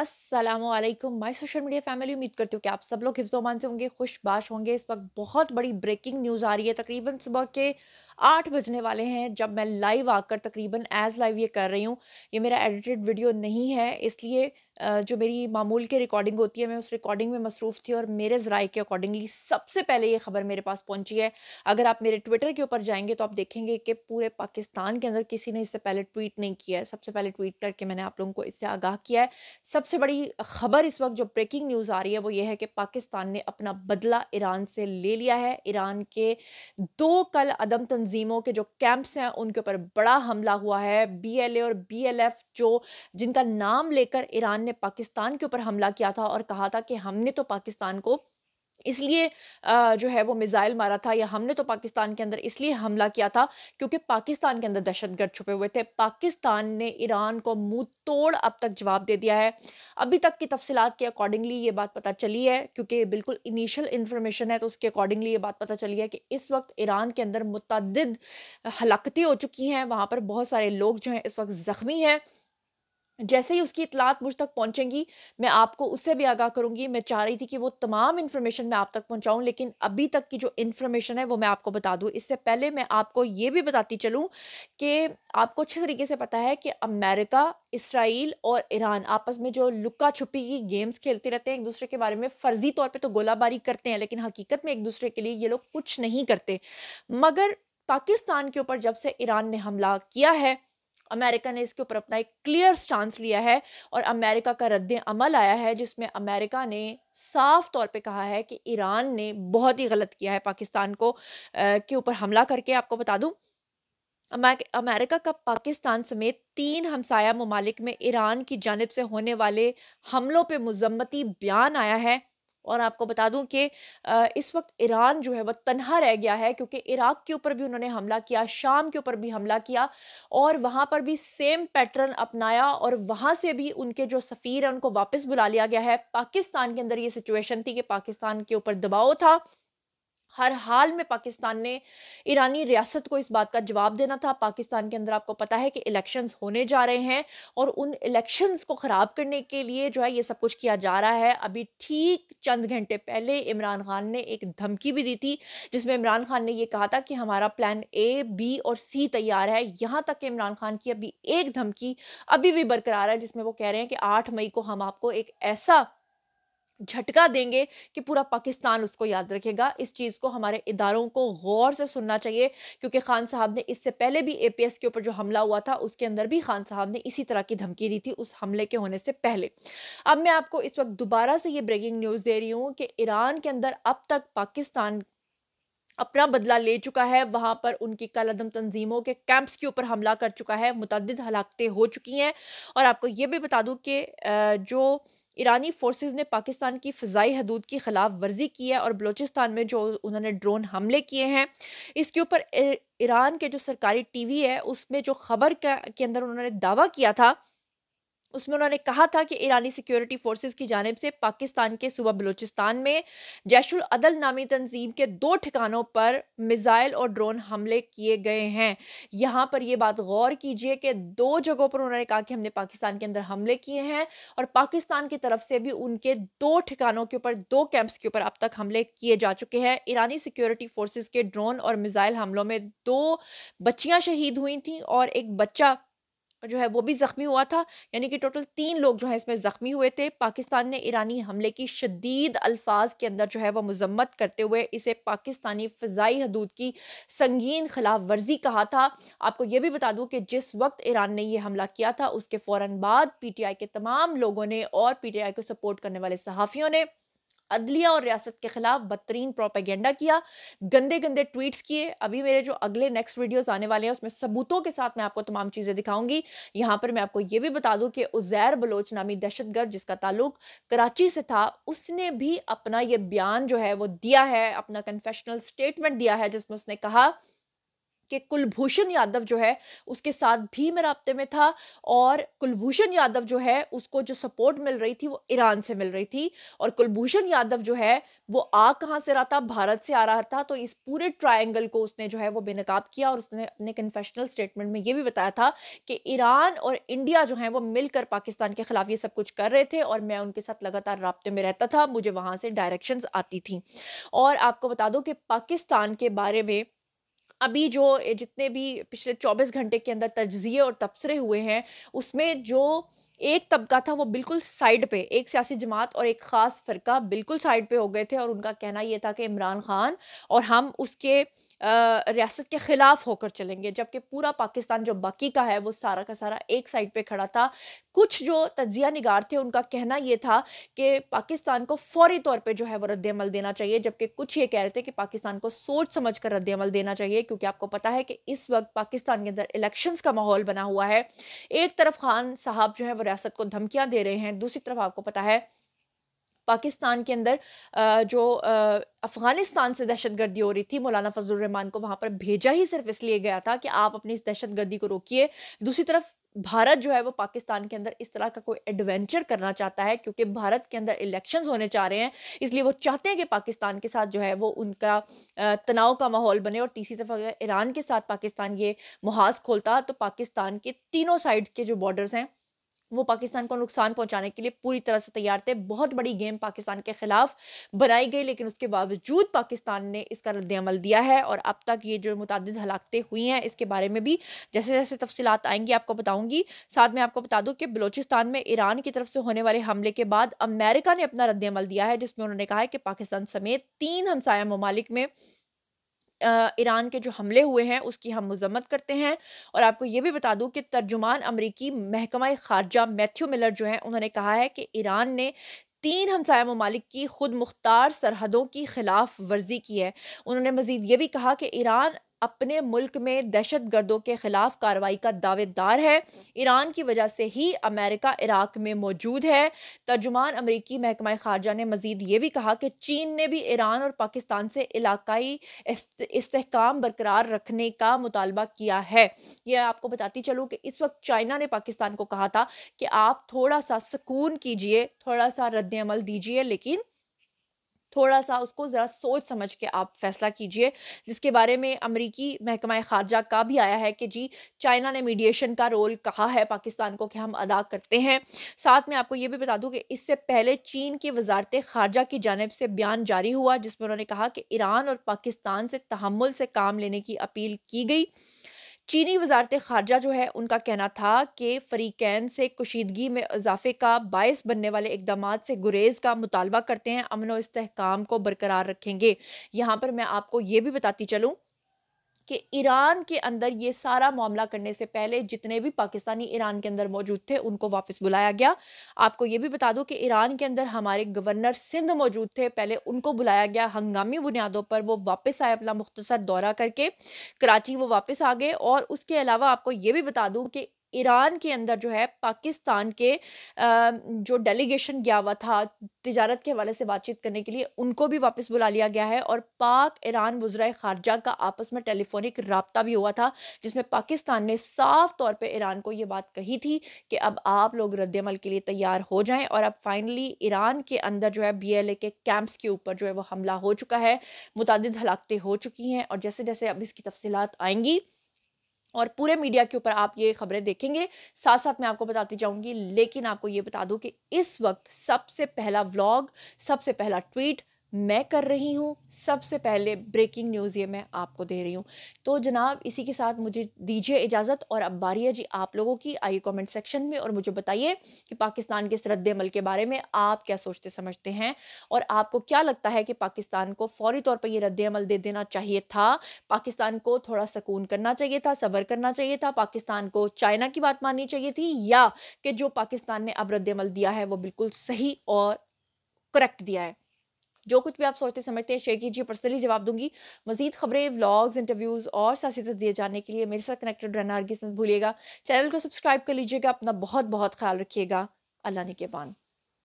Aslam my social media family उम्मीद करती हूँ कि आप सब लोग हिफ्जोमान से होंगे खुशबाश होंगे इस वक्त बहुत बड़ी ब्रेकिंग न्यूज़ आ रही है तकरीबन सुबह के आठ बजने वाले हैं जब मैं लाइव आकर तकरीबन एज़ लाइव ये कर रही हूँ ये मेरा एडिटेड वीडियो नहीं है इसलिए जो मेरी मामूल की रिकॉर्डिंग होती है मैं उस रिकॉर्डिंग में मसरूफ़ थी और मेरे ज़राए के अकॉर्डिंगली सबसे पहले ये खबर मेरे पास पहुंची है अगर आप मेरे ट्विटर के ऊपर जाएंगे तो आप देखेंगे कि पूरे पाकिस्तान के अंदर किसी ने इससे पहले ट्वीट नहीं किया है सबसे पहले ट्वीट करके मैंने आप लोगों को इससे आगाह किया है सबसे बड़ी खबर इस वक्त जो ब्रेकिंग न्यूज़ आ रही है वो ये है कि पाकिस्तान ने अपना बदला ईरान से ले लिया है ईरान के दो कल अदम तन तंजीमों के जो कैंप्स हैं उनके ऊपर बड़ा हमला हुआ है बीएलए और बीएलएफ जो जिनका नाम लेकर ईरान ने पाकिस्तान के ऊपर हमला किया था और कहा था कि हमने तो पाकिस्तान को इसलिए जो है वो मिज़ाइल मारा था या हमने तो पाकिस्तान के अंदर इसलिए हमला किया था क्योंकि पाकिस्तान के अंदर दहशतगर्द छुपे हुए थे पाकिस्तान ने ईरान को मुंह तोड़ अब तक जवाब दे दिया है अभी तक की तफसीत के अकॉर्डिंगली ये बात पता चली है क्योंकि बिल्कुल इनिशियल इन्फॉर्मेशन है तो उसके अकॉर्डिंगली ये बात पता चली है कि इस वक्त ईरान के अंदर मुतद हलाकतें हो चुकी हैं वहाँ पर बहुत सारे लोग जो हैं इस वक्त ज़ख्मी हैं जैसे ही उसकी इतलात मुझ तक पहुंचेंगी मैं आपको उससे भी आगाह करूंगी मैं चाह रही थी कि वो तमाम इन्फॉर्मेशन मैं आप तक पहुंचाऊं लेकिन अभी तक की जो इन्फॉर्मेशन है वो मैं आपको बता दूं इससे पहले मैं आपको ये भी बताती चलूं कि आपको अच्छे तरीके से पता है कि अमेरिका इसराइल और ईरान आपस में जो लुका छुपी की गेम्स खेलते रहते हैं एक दूसरे के बारे में फर्जी तौर पर तो गोलाबारी करते हैं लेकिन हकीकत में एक दूसरे के लिए ये लोग कुछ नहीं करते मगर पाकिस्तान के ऊपर जब से ईरान ने हमला किया है अमेरिका ने इसके ऊपर अपना एक क्लियर स्टांस लिया है और अमेरिका का रद्द अमल आया है जिसमें अमेरिका ने साफ तौर पे कहा है कि ईरान ने बहुत ही गलत किया है पाकिस्तान को के ऊपर हमला करके आपको बता दूँ अमेरिका का पाकिस्तान समेत तीन हमसाया ममालिक में ईरान की जानब से होने वाले हमलों पर मजम्मती बयान आया है और आपको बता दूं कि इस वक्त ईरान जो है वह तनहा रह गया है क्योंकि इराक के ऊपर भी उन्होंने हमला किया शाम के ऊपर भी हमला किया और वहाँ पर भी सेम पैटर्न अपनाया और वहाँ से भी उनके जो सफ़ीर हैं उनको वापस बुला लिया गया है पाकिस्तान के अंदर ये सिचुएशन थी कि पाकिस्तान के ऊपर दबाव था हर हाल में पाकिस्तान ने ईरानी रियासत को इस बात का जवाब देना था पाकिस्तान के अंदर आपको पता है कि इलेक्शंस होने जा रहे हैं और उन इलेक्शंस को ख़राब करने के लिए जो है ये सब कुछ किया जा रहा है अभी ठीक चंद घंटे पहले इमरान खान ने एक धमकी भी दी थी जिसमें इमरान खान ने यह कहा था कि हमारा प्लान ए बी और सी तैयार है यहाँ तक कि इमरान खान की अभी एक धमकी अभी भी बरकरार है जिसमें वो कह रहे हैं कि आठ मई को हम आपको एक ऐसा झटका देंगे कि पूरा पाकिस्तान उसको याद रखेगा इस चीज़ को हमारे इदारों को गौर से सुनना चाहिए क्योंकि खान साहब ने इससे पहले भी ए पी एस के ऊपर जो हमला हुआ था उसके अंदर भी खान साहब ने इसी तरह की धमकी दी थी उस हमले के होने से पहले अब मैं आपको इस वक्त दोबारा से ये ब्रेकिंग न्यूज़ दे रही हूँ कि ईरान के अंदर अब तक पाकिस्तान अपना बदला ले चुका है वहाँ पर उनकी कलदम तंजीमों के कैंप्स के ऊपर हमला कर चुका है मुतद हलाकतें हो चुकी हैं और आपको ये भी बता दूँ कि जो ईरानी फोर्सेस ने पाकिस्तान की फ़जाई हदूद की खिलाफ वर्जी की है और बलूचिस्तान में जो उन्होंने ड्रोन हमले किए हैं इसके ऊपर ईरान के जो सरकारी टीवी है उसमें जो खबर के अंदर उन्होंने दावा किया था उसमें उन्होंने कहा था कि ईरानी सिक्योरिटी फोर्सेज की जानब से पाकिस्तान के सूबा बलूचिस्तान में जैशुल अदल नामी तंजीम के दो ठिकानों पर मिज़ाइल और ड्रोन हमले किए गए हैं यहाँ पर यह बात गौर कीजिए कि दो जगहों पर उन्होंने कहा कि हमने पाकिस्तान के अंदर हमले किए हैं और पाकिस्तान की तरफ से भी उनके दो ठिकानों के ऊपर दो कैंप्स के ऊपर अब तक हमले किए जा चुके हैं ईरानी सिक्योरिटी फोर्सेज के ड्रोन और मिज़ाइल हमलों में दो बच्चियाँ शहीद हुई थी और एक बच्चा जो है वो भी ज़ख्मी हुआ था यानी कि टोटल तीन लोग जो है इसमें ज़ख्मी हुए थे पाकिस्तान ने ईरानी हमले की शदीद अल्फाज के अंदर जो है वह मजम्मत करते हुए इसे पाकिस्तानी फ़जाई हदूद की संगीन खिलाफ वर्जी कहा था आपको यह भी बता दूँ कि जिस वक्त ईरान ने यह हमला किया था उसके फ़ौर बाद पी टी आई के तमाम लोगों ने और पी टी आई को सपोर्ट करने वाले सहाफ़ियों ने अदलिया और रियासत के खिलाफ बदतरीन प्रोपेगेंडा किया गंदे गंदे ट्वीट्स किए अभी मेरे जो अगले नेक्स्ट वीडियोस आने वाले हैं उसमें सबूतों के साथ मैं आपको तमाम चीज़ें दिखाऊंगी यहाँ पर मैं आपको ये भी बता दूँ कि उजैर बलोच नामी दहशतगर्द जिसका ताल्लुक कराची से था उसने भी अपना ये बयान जो है वो दिया है अपना कन्फेशनल स्टेटमेंट दिया है जिसमें उसने कहा कि कुलभूषण यादव जो है उसके साथ भी मैं रबते में था और कुलभूषण यादव जो है उसको जो सपोर्ट मिल रही थी वो ईरान से मिल रही थी और कुलभूषण यादव जो है वो आ कहाँ से रहा था भारत से आ रहा था तो इस पूरे ट्रायंगल को उसने जो है वो बेनकाब किया और उसने अपने कन्फेशनल स्टेटमेंट में ये भी बताया था कि ईरान और इंडिया जो है वो मिलकर पाकिस्तान के खिलाफ ये सब कुछ कर रहे थे और मैं उनके साथ लगातार रबते में रहता था मुझे वहाँ से डायरेक्शन आती थी और आपको बता दो कि पाकिस्तान के बारे में अभी जो जितने भी पिछले 24 घंटे के अंदर तजिए और तबसरे हुए हैं उसमें जो एक तबका था वो बिल्कुल साइड पे एक सियासी जमात और एक ख़ास फ़रका बिल्कुल साइड पे हो गए थे और उनका कहना ये था कि इमरान खान और हम उसके रियासत के ख़िलाफ़ होकर चलेंगे जबकि पूरा पाकिस्तान जो बाकी का है वो सारा का सारा एक साइड पे खड़ा था कुछ जो तजिया निगार थे उनका कहना ये था कि पाकिस्तान को फौरी तौर पर जो है वो रद्दमल देना चाहिए जबकि कुछ ये कह रहे थे कि पाकिस्तान को सोच समझ कर रद्दमल देना चाहिए क्योंकि आपको पता है कि इस वक्त पाकिस्तान के अंदर इलेक्शन का माहौल बना हुआ है एक तरफ खान साहब जो है वो रियासत को धमकियां दे रहे हैं दूसरी तरफ आपको पता है पाकिस्तान के अंदर जो अफ़गानिस्तान से दहशत गर्दी हो रही थी मौलाना फजलरहमान को वहाँ पर भेजा ही सिर्फ इसलिए गया था कि आप अपनी इस दहशत गर्दी को रोकिए दूसरी तरफ भारत जो है वो पाकिस्तान के अंदर इस तरह का कोई एडवेंचर करना चाहता है क्योंकि भारत के अंदर इलेक्शंस होने चाह रहे हैं इसलिए वो चाहते हैं कि पाकिस्तान के साथ जो है वो उनका तनाव का माहौल बने और तीसरी तरफ अगर ईरान के साथ पाकिस्तान ये मुहाज खोलता तो पाकिस्तान के तीनों साइड के जो बॉर्डर्स हैं वो पाकिस्तान को नुकसान पहुंचाने के लिए पूरी तरह से तैयार थे बहुत बड़ी गेम पाकिस्तान के खिलाफ बनाई गई लेकिन उसके बावजूद पाकिस्तान ने इसका रद्दमल दिया है और अब तक ये जो मुतद हलाकतें हुई हैं इसके बारे में भी जैसे जैसे तफसीत आएंगी आपको बताऊंगी साथ में आपको बता दूँ कि बलोचिस्तान में ईरान की तरफ से होने वाले हमले के बाद अमेरिका ने अपना रद्दमल दिया है जिसमें उन्होंने कहा है कि पाकिस्तान समेत तीन हमसाया ममालिक में ईरान के जो हमले हुए हैं उसकी हम मजम्मत करते हैं और आपको ये भी बता दूं कि तर्जुमान अमरीकी महकमा खारजा मैथ्यू मिलर जो हैं उन्होंने कहा है कि ईरान ने तीन हमसाया ममालिक की खुद मुख्तार सरहदों की खिलाफ वर्जी की है उन्होंने मजीद ये भी कहा कि ईरान अपने मुल्क में दहशत गर्दों के खिलाफ कार्रवाई का दावेदार है ईरान की वजह से ही अमेरिका इराक में मौजूद है तर्जुमान अमरीकी महकमा खारजा ने मजीद ये भी कहा कि चीन ने भी ईरान और पाकिस्तान से इलाकई इसकाम बरकरार रखने का मुतालबा किया है यह आपको बताती चलूँ कि इस वक्त चाइना ने पाकिस्तान को कहा था कि आप थोड़ा सा सुकून कीजिए थोड़ा सा रद्द अमल दीजिए लेकिन थोड़ा सा उसको ज़रा सोच समझ के आप फैसला कीजिए जिसके बारे में अमरीकी महकमा खारजा का भी आया है कि जी चाइना ने मीडिएशन का रोल कहा है पाकिस्तान को कि हम अदा करते हैं साथ में आपको ये भी बता दूँ कि इससे पहले चीन की वजारत खारजा की जानब से बयान जारी हुआ जिसमें उन्होंने कहा कि ईरान और पाकिस्तान से तहमुल से काम लेने की अपील की गई चीनी वजारत खारजा जो है उनका कहना था कि फरीकैन से कुशीदगी में इजाफे का बायस बनने वाले इकदाम से गुरेज का मुतालबा करते हैं अमन व इसकाम को बरकरार रखेंगे यहाँ पर मैं आपको ये भी बताती चलूँ कि ईरान के अंदर ये सारा मामला करने से पहले जितने भी पाकिस्तानी ईरान के अंदर मौजूद थे उनको वापस बुलाया गया आपको ये भी बता दूं कि ईरान के अंदर हमारे गवर्नर सिंध मौजूद थे पहले उनको बुलाया गया हंगामी बुनियादों पर वो वापस आए अपना मुख्तसर दौरा करके कराची वो वापस आ गए और उसके अलावा आपको ये भी बता दूँ कि ईरान के अंदर जो है पाकिस्तान के जो डेलीगेशन गया हुआ था तजारत के हवाले से बातचीत करने के लिए उनको भी वापस बुला लिया गया है और पाक ईरान वज्रा खारजा का आपस में टेलीफोनिक रबता भी हुआ था जिसमें पाकिस्तान ने साफ तौर पर ईरान को ये बात कही थी कि अब आप लोग रद्दमल के लिए तैयार हो जाएँ और अब फाइनली ईरान के अंदर जो है बी एल ए के कैंप्स के ऊपर जो है वो हमला हो चुका है मुतद हलाकतें हो चुकी हैं और जैसे जैसे अब इसकी तफसीत आएंगी और पूरे मीडिया के ऊपर आप ये खबरें देखेंगे साथ साथ मैं आपको बताती जाऊंगी लेकिन आपको ये बता दूं कि इस वक्त सबसे पहला व्लॉग सबसे पहला ट्वीट मैं कर रही हूँ सबसे पहले ब्रेकिंग न्यूज़ ये मैं आपको दे रही हूँ तो जनाब इसी के साथ मुझे दीजिए इजाज़त और अब बारी है जी आप लोगों की आइए कमेंट सेक्शन में और मुझे बताइए कि पाकिस्तान के इस रद्दमल के बारे में आप क्या सोचते समझते हैं और आपको क्या लगता है कि पाकिस्तान को फौरी तौर पर यह रद्दमल दे देना चाहिए था पाकिस्तान को थोड़ा सुकून करना चाहिए था सबर करना चाहिए था पाकिस्तान को चाइना की बात माननी चाहिए थी या कि जो पाकिस्तान ने अब रद्दमल दिया है वो बिल्कुल सही और करेक्ट दिया है जो कुछ भी आप सोचते समझते हैं शेयर कीजिए पर्सनली जवाब दूंगी मजीद खबरें व्लॉग्स इंटरव्यूज़ और सियासी तजिए जानने के लिए मेरे साथ कनेक्टेड रहना हर किस्मत भूलिएगा चैनल को सब्सक्राइब कर लीजिएगा अपना बहुत बहुत ख्याल रखिएगा अल्लाह ने के बाद